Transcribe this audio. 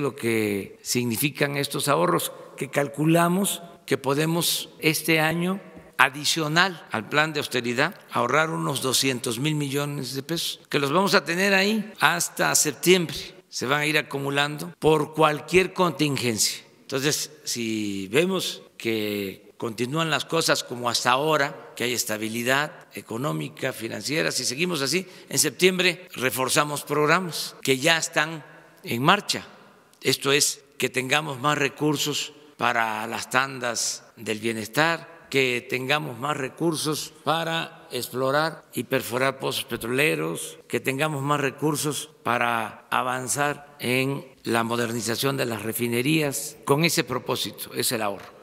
lo que significan estos ahorros, que calculamos que podemos este año adicional al plan de austeridad, ahorrar unos 200 mil millones de pesos, que los vamos a tener ahí hasta septiembre, se van a ir acumulando por cualquier contingencia. Entonces, si vemos que continúan las cosas como hasta ahora, que hay estabilidad económica, financiera, si seguimos así, en septiembre reforzamos programas que ya están en marcha. Esto es que tengamos más recursos para las tandas del bienestar, que tengamos más recursos para explorar y perforar pozos petroleros, que tengamos más recursos para avanzar en la modernización de las refinerías. Con ese propósito es el ahorro.